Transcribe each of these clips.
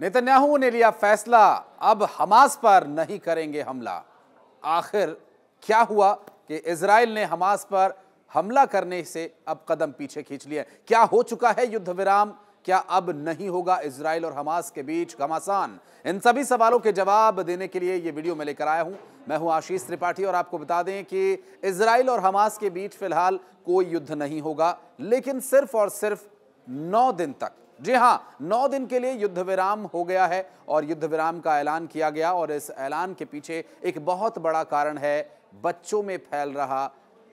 Netanyahu ने लिया फैसला अब हमास पर नहीं करेंगे हमला आखिर क्या हुआ कि इसराइल ने हमास पर हमला करने से अब कदम पीछे खींच लिए क्या हो चुका है युद्ध विराम क्या अब नहीं होगा इसराइल और हमास के बीच घमासान इन सभी सवालों के जवाब देने के लिए ये वीडियो मैं लेकर आया हूं मैं हूं आशीष त्रिपाठी और आपको बता दें कि इसराइल और हमास के बीच फिलहाल कोई युद्ध नहीं होगा लेकिन सिर्फ और सिर्फ नौ दिन तक जी हाँ नौ दिन के लिए युद्ध विराम हो गया है और युद्ध विराम का ऐलान किया गया और इस ऐलान के पीछे एक बहुत बड़ा कारण है बच्चों में फैल रहा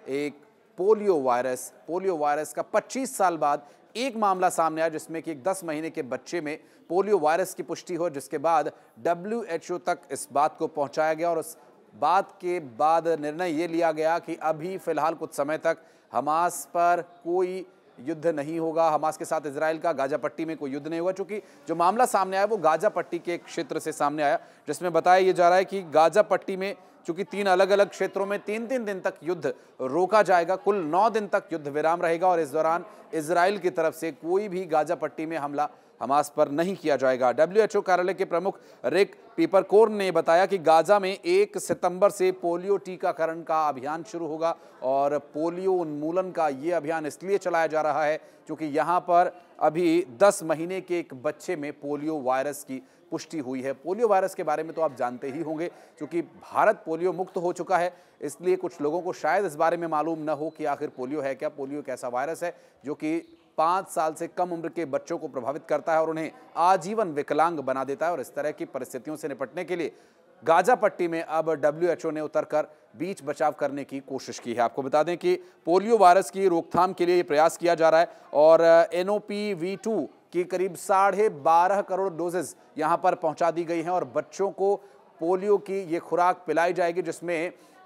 एक पोलियो वायरस पोलियो वायरस का 25 साल बाद एक मामला सामने आया जिसमें कि एक 10 महीने के बच्चे में पोलियो वायरस की पुष्टि हो जिसके बाद डब्ल्यू तक इस बात को पहुंचाया गया और उस बात के बाद निर्णय ये लिया गया कि अभी फ़िलहाल कुछ समय तक हमास पर कोई युद्ध नहीं होगा हमास के साथ इसराइल का गाजा पट्टी में कोई युद्ध नहीं हुआ चूंकि जो मामला सामने आया वो गाजा पट्टी के क्षेत्र से सामने आया जिसमें बताया ये जा रहा है कि गाजा पट्टी में चूंकि तीन अलग अलग क्षेत्रों में तीन तीन दिन तक युद्ध रोका जाएगा कुल नौ दिन तक युद्ध विराम रहेगा और इस दौरान इसराइल की तरफ से कोई भी गाजा पट्टी में हमला हमास पर नहीं किया जाएगा डब्ल्यूएचओ कार्यालय के प्रमुख रिक पीपरकोर ने बताया कि गाजा में एक सितंबर से पोलियो टीकाकरण का अभियान शुरू होगा और पोलियो उन्मूलन का ये अभियान इसलिए चलाया जा रहा है क्योंकि यहाँ पर अभी दस महीने के एक बच्चे में पोलियो वायरस की पुष्टि हुई है पोलियो वायरस के बारे में तो आप जानते ही होंगे क्योंकि भारत पोलियो मुक्त हो चुका है इसलिए कुछ लोगों को शायद इस बारे में मालूम न हो कि आखिर पोलियो है क्या पोलियो एक ऐसा वायरस है जो कि पाँच साल से कम उम्र के बच्चों को प्रभावित करता है और उन्हें आजीवन विकलांग बना देता है और इस तरह की परिस्थितियों से निपटने के लिए गाजा पट्टी में अब डब्ल्यू ने उतरकर बीच बचाव करने की कोशिश की है आपको बता दें कि पोलियो वायरस की रोकथाम के लिए ये प्रयास किया जा रहा है और N O P V two की करीब साढ़े बारह करोड़ डोजेज यहां पर पहुंचा दी गई हैं और बच्चों को पोलियो की ये खुराक पिलाई जाएगी जिसमें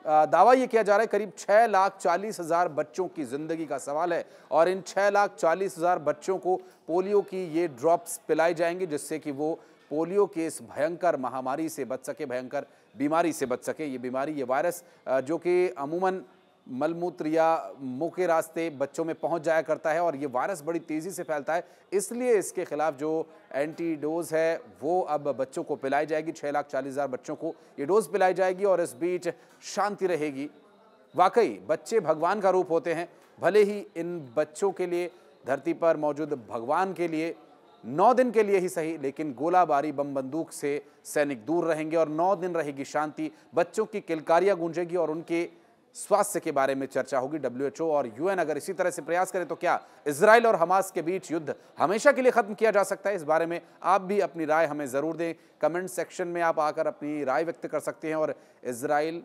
दावा ये किया जा रहा है करीब छः लाख चालीस हज़ार बच्चों की ज़िंदगी का सवाल है और इन छः लाख चालीस हज़ार बच्चों को पोलियो की ये ड्रॉप्स पिलाई जाएंगी जिससे कि वो पोलियो के इस भयंकर महामारी से बच सके भयंकर बीमारी से बच सके ये बीमारी ये वायरस जो कि अमूमन मलमूत्र या मुँह के रास्ते बच्चों में पहुंच जाया करता है और ये वायरस बड़ी तेज़ी से फैलता है इसलिए इसके ख़िलाफ़ जो एंटीडोज है वो अब बच्चों को पिलाई जाएगी छः लाख चालीस हज़ार बच्चों को ये डोज पिलाई जाएगी और इस बीच शांति रहेगी वाकई बच्चे भगवान का रूप होते हैं भले ही इन बच्चों के लिए धरती पर मौजूद भगवान के लिए नौ दिन के लिए ही सही लेकिन गोलाबारी बम बंदूक से सैनिक दूर रहेंगे और नौ दिन रहेगी शांति बच्चों की किलकारियाँ गूंजेगी और उनके स्वास्थ्य के बारे में चर्चा होगी डब्ल्यूएचओ और यूएन अगर इसी तरह से प्रयास करें तो क्या इसराइल और हमास के बीच युद्ध हमेशा के लिए खत्म किया जा सकता है इस बारे में आप भी अपनी राय हमें ज़रूर दें कमेंट सेक्शन में आप आकर अपनी राय व्यक्त कर सकते हैं और इसराइल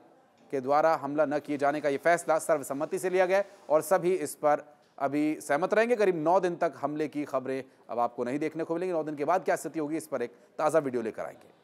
के द्वारा हमला न किए जाने का ये फैसला सर्वसम्मति से लिया गया और सभी इस पर अभी सहमत रहेंगे करीब नौ दिन तक हमले की खबरें अब आपको नहीं देखने को मिलेंगी नौ दिन के बाद क्या स्थिति होगी इस पर एक ताज़ा वीडियो लेकर आएंगे